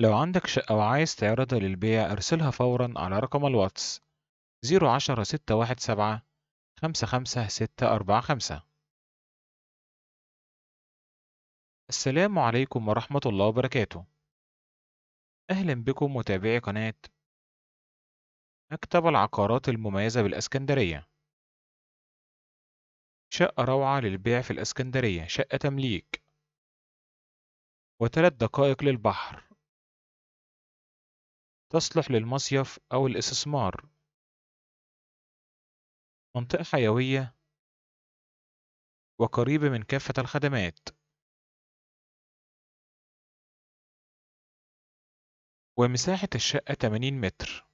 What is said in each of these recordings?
لو عندك شقة وعايز تعرضها للبيع ارسلها فورا على رقم الواتس 010 617 55645 السلام عليكم ورحمة الله وبركاته أهلا بكم متابعي قناة مكتب العقارات المميزة بالإسكندرية شقة روعة للبيع في الإسكندرية شقة تمليك وثلاث دقائق للبحر تصلح للمصيف أو الاستثمار منطقة حيوية وقريبة من كافة الخدمات ومساحة الشقة 80 متر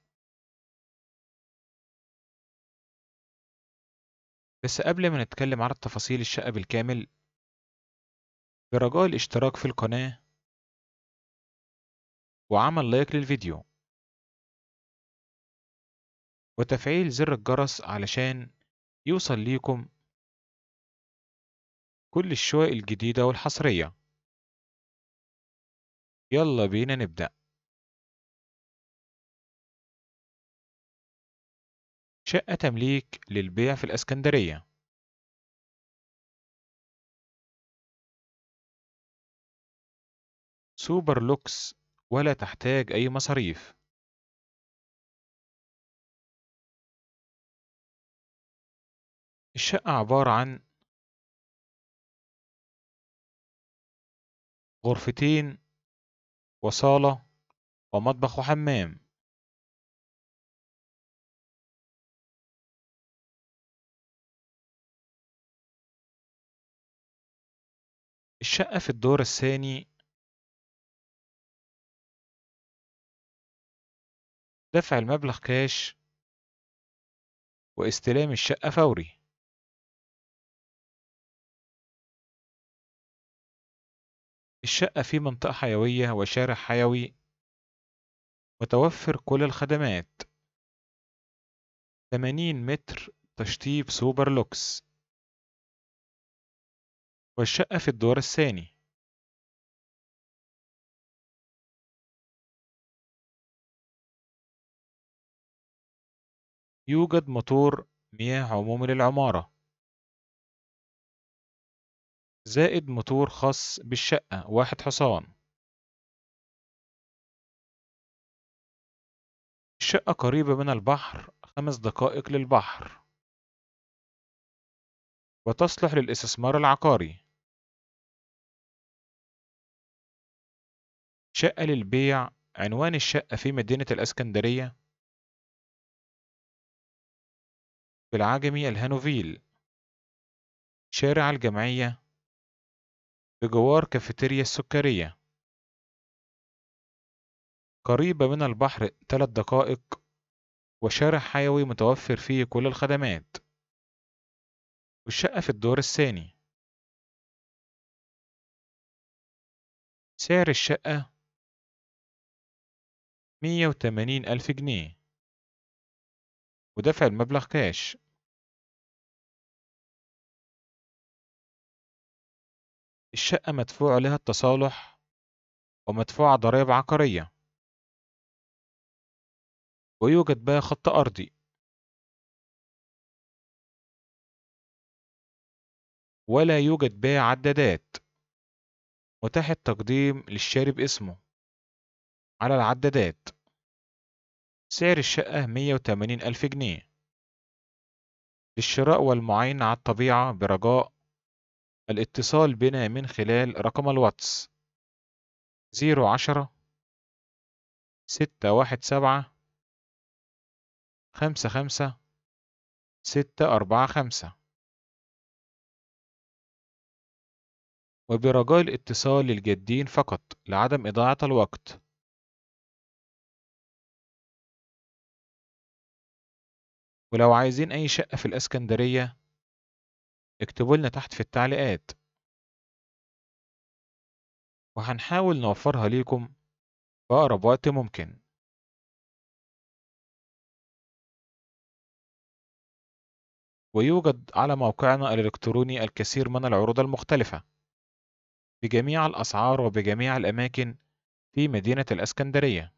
بس قبل ما نتكلم على تفاصيل الشقة بالكامل برجاء الاشتراك في القناة وعمل لايك للفيديو وتفعيل زر الجرس علشان يوصل ليكم كل الشوائق الجديدة والحصرية يلا بينا نبدأ شقة تمليك للبيع في الإسكندرية سوبر لوكس ولا تحتاج أي مصاريف الشقة عبارة عن غرفتين وصالة ومطبخ وحمام الشقة في الدور الثاني دفع المبلغ كاش واستلام الشقة فوري الشقة في منطقة حيوية وشارع حيوي متوفر كل الخدمات 80 متر تشطيب سوبر لوكس والشقة في الدور الثاني يوجد موتور مياه عمومي للعمارة زائد موتور خاص بالشقة واحد حصان الشقة قريبة من البحر خمس دقائق للبحر وتصلح للاستثمار العقاري شقة للبيع عنوان الشقة في مدينة الأسكندرية في العجمي الهانوفيل شارع الجمعية بجوار كافيتيريا السكرية قريبة من البحر ثلاث دقائق وشارع حيوي متوفر فيه كل الخدمات والشقة في الدور الثاني سعر الشقة مية وتمانين ألف جنيه ودفع المبلغ كاش الشقة مدفوع لها التصالح ومدفوعة ضرائب عقارية ويوجد بها خط أرضي ولا يوجد بها عدادات متاح التقديم للشاري باسمه على العدادات سعر الشقة 180 ألف جنيه للشراء والمعاينة على الطبيعة برجاء الاتصال بنا من خلال رقم الواتس زيرو عشرة ستة واحد سبعة خمسة خمسة ستة أربعة خمسة وبرجاء الاتصال للجادين فقط لعدم إضاعة الوقت ولو عايزين أي شقة في الإسكندرية اكتبوا لنا تحت في التعليقات وهنحاول نوفرها ليكم في أقرب وقت ممكن ويوجد على موقعنا الإلكتروني الكثير من العروض المختلفة بجميع الأسعار وبجميع الأماكن في مدينة الإسكندرية